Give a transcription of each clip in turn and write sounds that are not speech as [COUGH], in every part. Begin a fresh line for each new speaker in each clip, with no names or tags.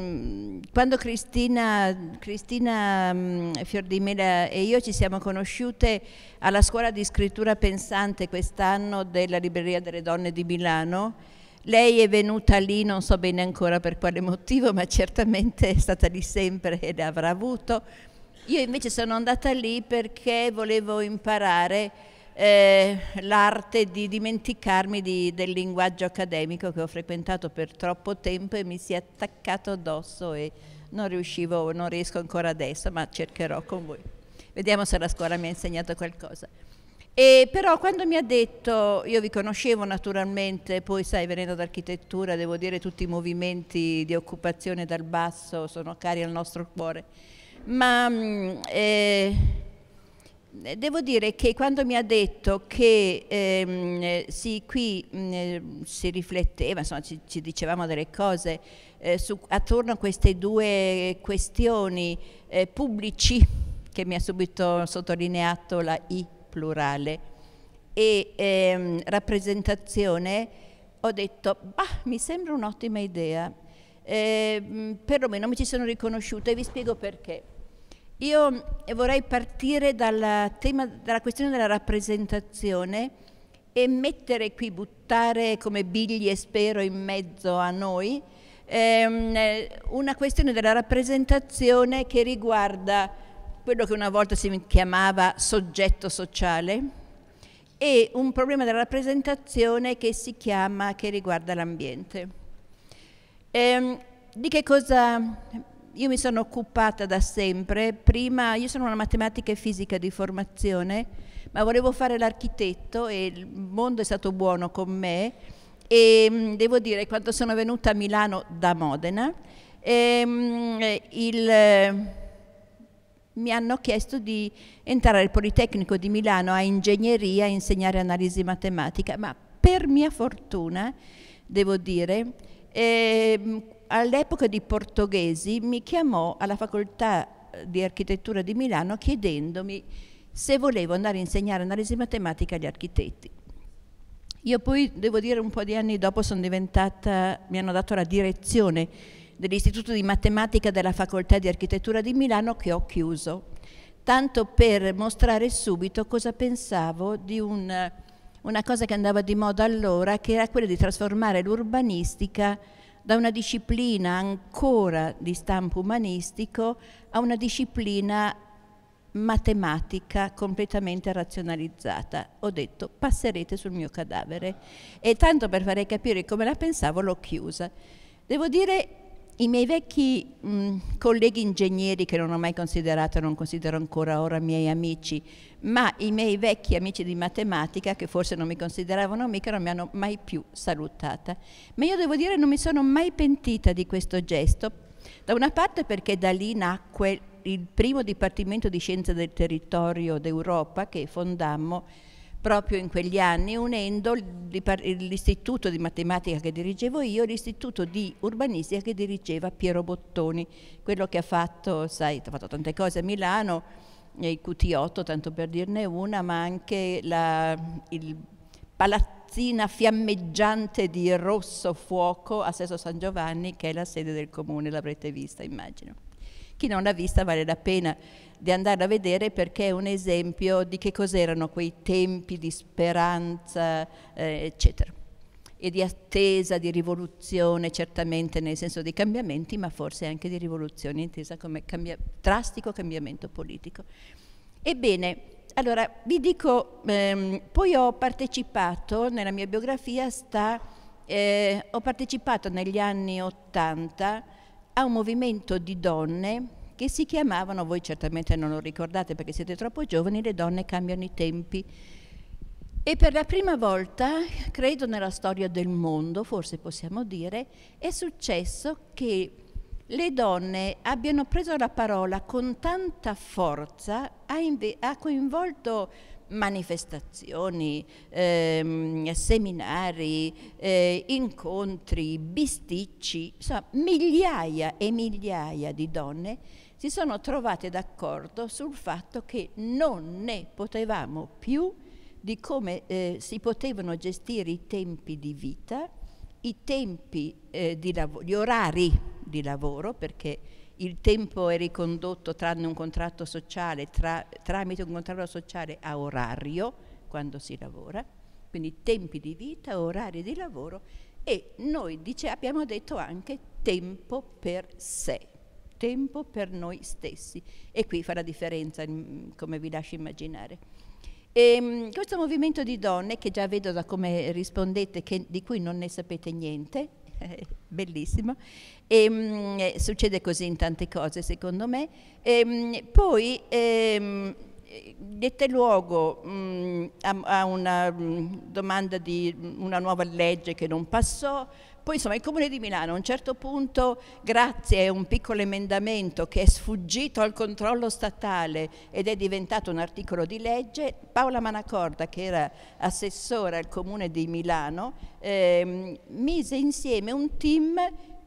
Mm, quando Cristina, Cristina mm, Fiordimela e io ci siamo conosciute alla scuola di scrittura pensante quest'anno della Libreria delle Donne di Milano, lei è venuta lì, non so bene ancora per quale motivo, ma certamente è stata lì sempre e l'avrà avuto. Io invece sono andata lì perché volevo imparare eh, l'arte di dimenticarmi di, del linguaggio accademico che ho frequentato per troppo tempo e mi si è attaccato addosso e non riuscivo, non riesco ancora adesso, ma cercherò con voi. Vediamo se la scuola mi ha insegnato qualcosa. E però quando mi ha detto, io vi conoscevo naturalmente, poi sai venendo d'architettura devo dire tutti i movimenti di occupazione dal basso sono cari al nostro cuore, ma mm, eh, devo dire che quando mi ha detto che ehm, sì, qui mh, mm, si rifletteva, insomma, ci, ci, dicevamo delle cose eh, su, attorno a queste due questioni eh, pubblici, che mi ha subito sottolineato la I plurale, e ehm, rappresentazione, ho detto, bah, mi sembra un'ottima idea, eh, mm, perlomeno mi ci sono riconosciuta e vi spiego perché. Io vorrei partire dal tema, dalla questione della rappresentazione e mettere qui, buttare come biglie, spero, in mezzo a noi, ehm, una questione della rappresentazione che riguarda quello che una volta si chiamava soggetto sociale, e un problema della rappresentazione che si chiama, che riguarda l'ambiente. Ehm, di che cosa io mi sono occupata da sempre, prima io sono una matematica e fisica di formazione, ma volevo fare l'architetto e il mondo è stato buono con me e mm, devo dire quando sono venuta a Milano da Modena, ehm, il, mi hanno chiesto di entrare al Politecnico di Milano a ingegneria e insegnare analisi matematica, ma per mia fortuna, devo dire, ehm, all'epoca di Portoghesi mi chiamò alla facoltà eh, di architettura di Milano chiedendomi se volevo andare a insegnare analisi matematica agli architetti. Io poi, devo dire, un po' di anni dopo sono diventata, mi hanno dato la direzione dell'Istituto di Matematica della Facoltà di Architettura di Milano che ho chiuso, tanto per mostrare subito cosa pensavo di un, una cosa che andava di moda allora, che era quella di trasformare l'urbanistica da una disciplina ancora di stampo umanistico a una disciplina matematica completamente razionalizzata. Ho detto passerete sul mio cadavere e tanto per fare capire come la pensavo l'ho chiusa. Devo dire i miei vecchi mh, mm, colleghi ingegneri che non ho mai considerato, non considero ancora ora miei amici, ma i miei vecchi amici di matematica che forse non mi consideravano amica non mi hanno mai più salutata. Ma io devo dire non mi sono mai pentita di questo gesto, da una parte perché da lì nacque il primo Dipartimento di Scienze del Territorio d'Europa che fondammo proprio in quegli anni unendo l'istituto di matematica che dirigevo io e l'istituto di urbanistica che dirigeva Piero Bottoni, quello che ha fatto, sai, ha fatto tante cose a Milano, eh, il QT8 tanto per dirne una, ma anche la, il palazzina fiammeggiante di rosso fuoco a Sesto San Giovanni che è la sede del comune, l'avrete vista immagino. Chi non l'ha vista vale la pena di andarla a vedere perché è un esempio di che cos'erano quei tempi di speranza, eh, eccetera, e di attesa, di rivoluzione, certamente nel senso dei cambiamenti, ma forse anche di rivoluzione intesa come cambia drastico cambiamento politico. Ebbene, allora vi dico, ehm, poi ho partecipato, nella mia biografia sta, eh, ho partecipato negli anni 80 a un movimento di donne che si chiamavano, voi certamente non lo ricordate perché siete troppo giovani, le donne cambiano i tempi. E per la prima volta, credo nella storia del mondo, forse possiamo dire, è successo che le donne abbiano preso la parola con tanta forza, ha, ha coinvolto manifestazioni, ehm, seminari, eh, incontri, bisticci, insomma migliaia e migliaia di donne si sono trovate d'accordo sul fatto che non ne potevamo più di come eh, si potevano gestire i tempi di vita, i tempi, eh, di gli orari di lavoro, perché il tempo è ricondotto tranne un contratto sociale, tra, tramite un contratto sociale a orario, quando si lavora, quindi tempi di vita, orari di lavoro e noi dice, abbiamo detto anche tempo per sé, tempo per noi stessi e qui fa la differenza mm, come vi lascio immaginare. E, ehm, questo movimento di donne, che già vedo da come rispondete, che, di cui non ne sapete niente, [LAUGHS] bellissimo. E, ehm, mh, eh, succede così in tante cose, secondo me. E, ehm, mh, poi ehm, dette luogo mh, mm, a, a, una mm, domanda di mm, una nuova legge che non passò, poi insomma il Comune di Milano a un certo punto, grazie a un piccolo emendamento che è sfuggito al controllo statale ed è diventato un articolo di legge, Paola Manacorda, che era assessora al Comune di Milano, ehm, mise insieme un team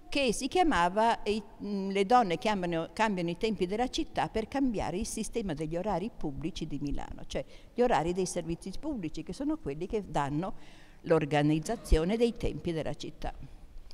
che si chiamava mm, Le donne cambiano, cambiano, i tempi della città per cambiare il sistema degli orari pubblici di Milano, cioè gli orari dei servizi pubblici che sono quelli che danno l'organizzazione dei tempi della città.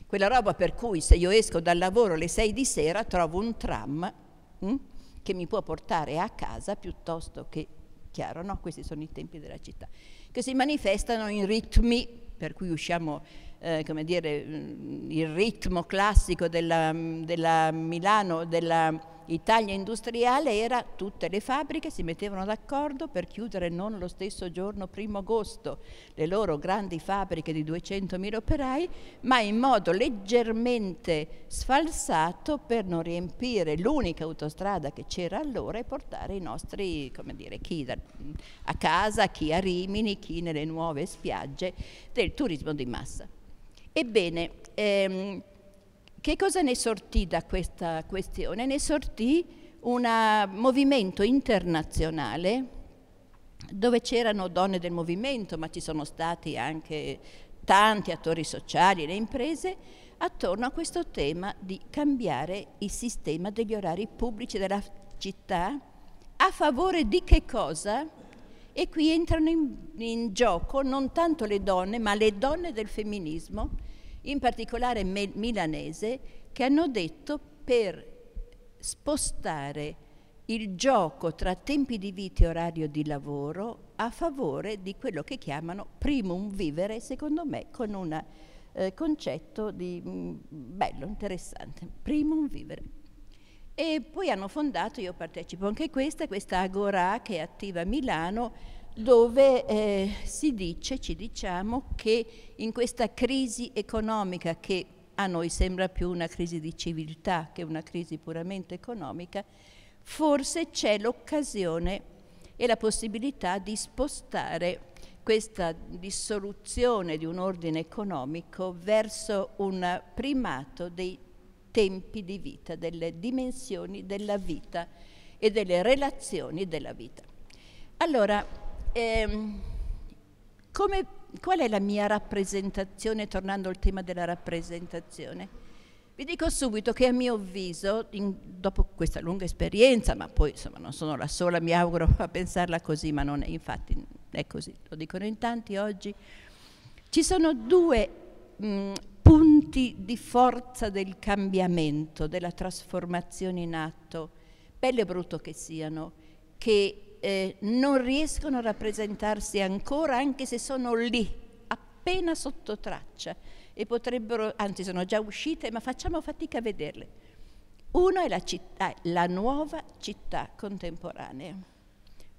Quella roba per cui se io esco dal lavoro alle 6 di sera trovo un tram hm, che mi può portare a casa piuttosto che, chiaro, no? Questi sono i tempi della città, che si manifestano in ritmi per cui usciamo eh, come dire, mm, il ritmo classico della, mm, della Milano, della Italia industriale era tutte le fabbriche si mettevano d'accordo per chiudere non lo stesso giorno, primo agosto, le loro grandi fabbriche di 200.000 operai, ma in modo leggermente sfalsato per non riempire l'unica autostrada che c'era allora e portare i nostri, come dire, chi da, a casa, chi a Rimini, chi nelle nuove spiagge del turismo di massa. Ebbene, ehm, che cosa ne sortì da questa questione? Ne sortì un eh, movimento internazionale dove c'erano donne del movimento, ma ci sono stati anche tanti attori sociali e le imprese, attorno a questo tema di cambiare il sistema degli orari pubblici della città a favore di che cosa? E qui entrano in, in gioco non tanto le donne, ma le donne del femminismo, in particolare milanese, che hanno detto per spostare il gioco tra tempi di vita e orario di lavoro a favore di quello che chiamano primum vivere, secondo me, con un eh, concetto di, mh, mm, bello, interessante, primum vivere. E poi hanno fondato, io partecipo anche a questa, questa Agora che è attiva a Milano, dove eh, si dice, ci diciamo, che in questa crisi economica che a noi sembra più una crisi di civiltà che una crisi puramente economica, forse c'è l'occasione e la possibilità di spostare questa dissoluzione di un ordine economico verso un primato dei tempi di vita, delle dimensioni della vita e delle relazioni della vita. Allora, ehm, come, qual è la mia rappresentazione, tornando al tema della rappresentazione? Vi dico subito che a mio avviso, in, dopo questa lunga esperienza, ma poi insomma non sono la sola, mi auguro a pensarla così, ma non è, infatti è così, lo dicono in tanti oggi, ci sono due mh, punti di forza del cambiamento, della trasformazione in atto, bello e brutto che siano, che eh, non riescono a rappresentarsi ancora anche se sono lì, appena sotto traccia e potrebbero, anzi sono già uscite ma facciamo fatica a vederle. Uno è la, città, la nuova città contemporanea,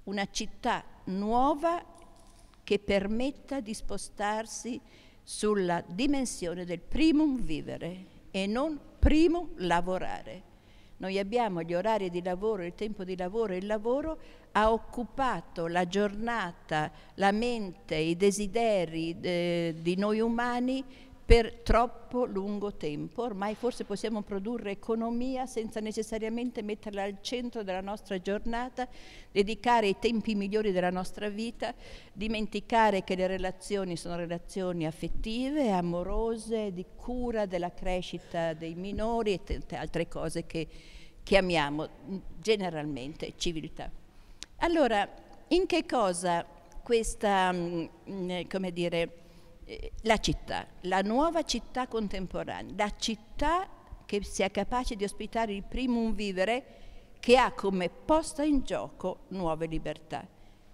una città nuova che permetta di spostarsi sulla dimensione del primum vivere e non primum lavorare. Noi abbiamo gli orari di lavoro, il tempo di lavoro e il lavoro ha occupato la giornata, la mente, i desideri eh, di noi umani per troppo lungo tempo. Ormai forse possiamo produrre economia senza necessariamente metterla al centro della nostra giornata, dedicare i tempi migliori della nostra vita, dimenticare che le relazioni sono relazioni affettive, amorose, di cura della crescita dei minori e tante altre cose che chiamiamo generalmente civiltà. Allora, in che cosa questa, mm, come dire, la città, la nuova città contemporanea, la città che sia capace di ospitare il primum vivere che ha come posta in gioco nuove libertà.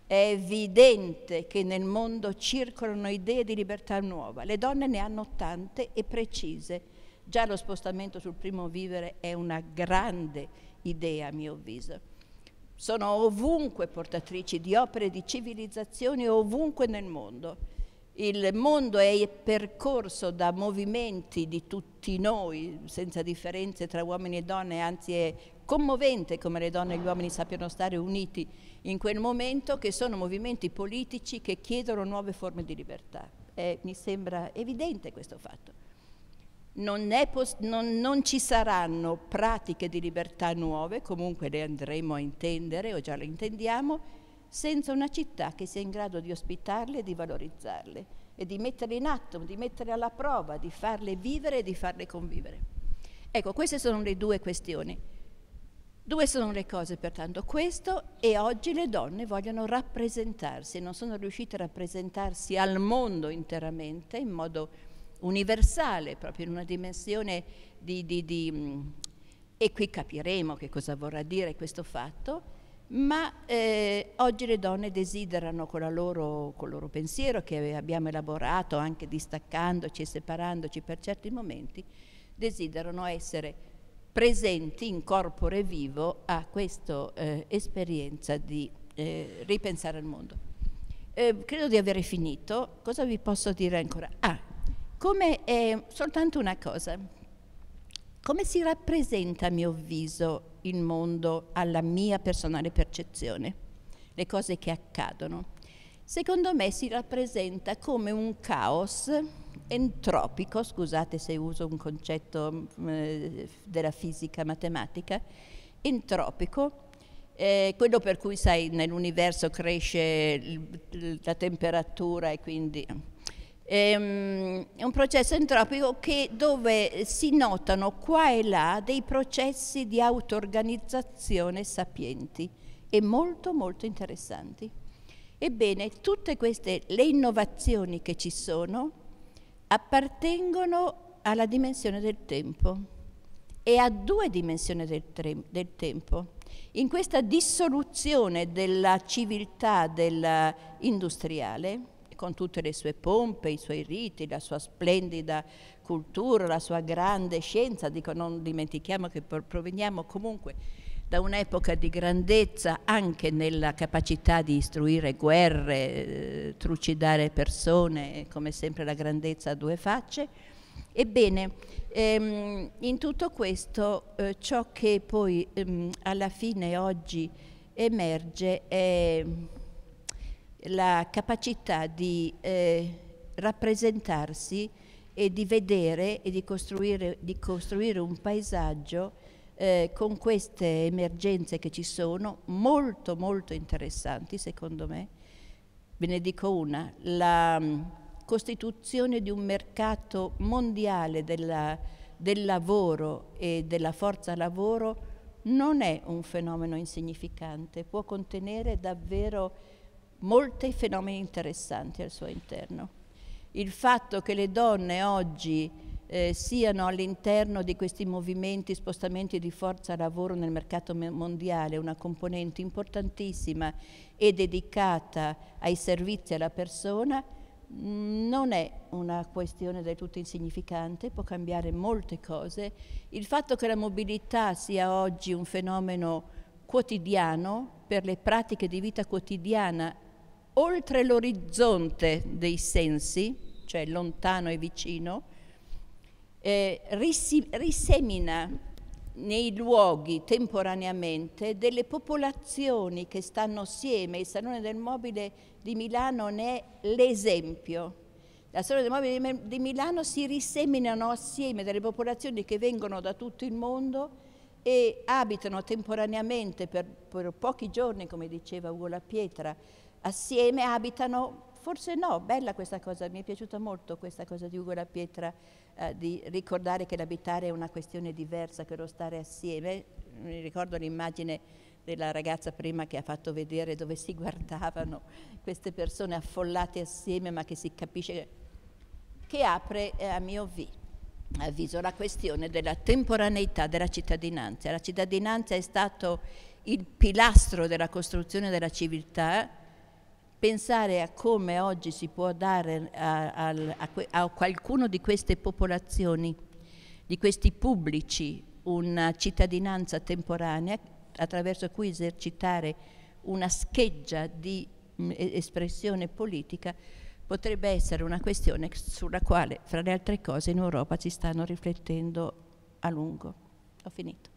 È evidente che nel mondo circolano idee di libertà nuova, le donne ne hanno tante e precise. Già lo spostamento sul primo vivere è una grande idea a mio avviso. Sono ovunque portatrici di opere di civilizzazione, ovunque nel mondo il mondo è percorso da movimenti di tutti noi, senza differenze tra uomini e donne, anzi è commovente come le donne e gli uomini sappiano stare uniti in quel momento, che sono movimenti politici che chiedono nuove forme di libertà. Eh, mi sembra evidente questo fatto. Non, non, non ci saranno pratiche di libertà nuove, comunque le andremo a intendere o già le intendiamo, senza una città che sia in grado di ospitarle e di valorizzarle e di metterle in atto, di metterle alla prova, di farle vivere e di farle convivere. Ecco, queste sono le due questioni. Due sono le cose, pertanto, questo e oggi le donne vogliono rappresentarsi, non sono riuscite a rappresentarsi al mondo interamente, in modo universale, proprio in una dimensione di... di, di e qui capiremo che cosa vorrà dire questo fatto, ma eh, oggi le donne desiderano con il loro, loro pensiero che abbiamo elaborato anche distaccandoci e separandoci per certi momenti, desiderano essere presenti in corpore vivo a questa eh, esperienza di eh, ripensare al mondo. Eh, credo di avere finito, cosa vi posso dire ancora? Ah, come è soltanto una cosa, come si rappresenta, a mio avviso, il mondo alla mia personale percezione? Le cose che accadono. Secondo me si rappresenta come un caos entropico, scusate se uso un concetto mm, eh, della fisica matematica, entropico, eh, quello per cui sai nell'universo cresce la temperatura e quindi Ehm, è un processo entropico che, dove si notano qua e là dei processi di auto-organizzazione sapienti e molto molto interessanti. Ebbene, tutte queste le innovazioni che ci sono appartengono alla dimensione del tempo e a due dimensioni del, del, tempo. In questa dissoluzione della civiltà dell'industriale eh, con tutte le sue pompe, i suoi riti, la sua splendida cultura, la sua grande scienza, dico non dimentichiamo che proveniamo comunque da un'epoca di grandezza anche nella capacità di istruire guerre, eh, trucidare persone, come sempre la grandezza a due facce. Ebbene, ehm, in tutto questo eh, ciò che poi ehm, alla fine oggi emerge è la capacità di eh, rappresentarsi e di vedere e di costruire, di costruire un paesaggio eh, con queste emergenze che ci sono, molto molto interessanti secondo me. Ve ne dico una, la mm, costituzione di un mercato mondiale della, del lavoro e della forza lavoro non è un fenomeno insignificante, può contenere davvero molti fenomeni interessanti al suo interno. Il fatto che le donne oggi eh, siano all'interno di questi movimenti, spostamenti di forza lavoro nel mercato mondiale, una componente importantissima e dedicata ai servizi alla persona, mm, non è una questione del tutto insignificante, può cambiare molte cose. Il fatto che la mobilità sia oggi un fenomeno quotidiano per le pratiche di vita quotidiana oltre l'orizzonte dei sensi, cioè lontano e vicino, eh, risi, risemina nei luoghi temporaneamente delle popolazioni che stanno assieme. Il Salone del Mobile di Milano ne è l'esempio. Dal Salone del Mobile di Milano si riseminano assieme delle popolazioni che vengono da tutto il mondo e abitano temporaneamente per, per pochi giorni, come diceva Ugo La Pietra, assieme abitano, forse no, bella questa cosa, mi è piaciuta molto questa cosa di Ugo La Pietra, eh, di ricordare che l'abitare è una questione diversa che lo stare assieme. Mi ricordo l'immagine della ragazza prima che ha fatto vedere dove si guardavano queste persone affollate assieme ma che si capisce che apre eh, a mio V avviso la questione della temporaneità della cittadinanza. La cittadinanza è stato il pilastro della costruzione della civiltà, pensare a come oggi si può dare a, a, a, qualcuno di queste popolazioni, di questi pubblici, una cittadinanza temporanea attraverso cui esercitare una scheggia di mm, espressione politica, potrebbe essere una questione sulla quale, fra le altre cose, in Europa ci stanno riflettendo a lungo. Ho finito.